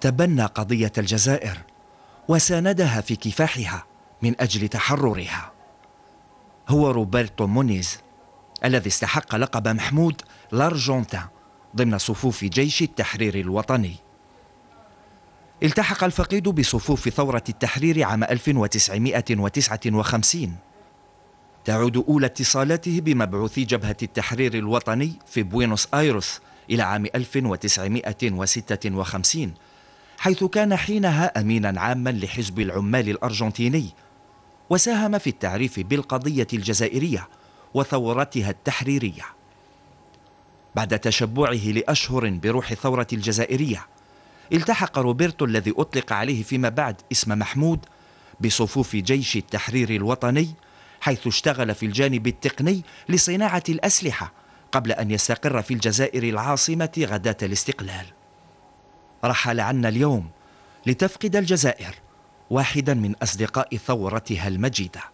تبنى قضيه الجزائر وساندها في كفاحها من اجل تحررها هو روبرتو مونيز الذي استحق لقب محمود لارجونتان ضمن صفوف جيش التحرير الوطني التحق الفقيد بصفوف ثورة التحرير عام 1959 تعود أولى اتصالاته بمبعوثي جبهة التحرير الوطني في بوينوس آيروس إلى عام 1956 حيث كان حينها أمينا عاما لحزب العمال الأرجنتيني وساهم في التعريف بالقضية الجزائرية وثورتها التحريرية بعد تشبعه لأشهر بروح الثورة الجزائرية التحق روبرتو الذي أطلق عليه فيما بعد اسم محمود بصفوف جيش التحرير الوطني حيث اشتغل في الجانب التقني لصناعة الأسلحة قبل أن يستقر في الجزائر العاصمة غداة الاستقلال رحل عنا اليوم لتفقد الجزائر واحدا من أصدقاء ثورتها المجيدة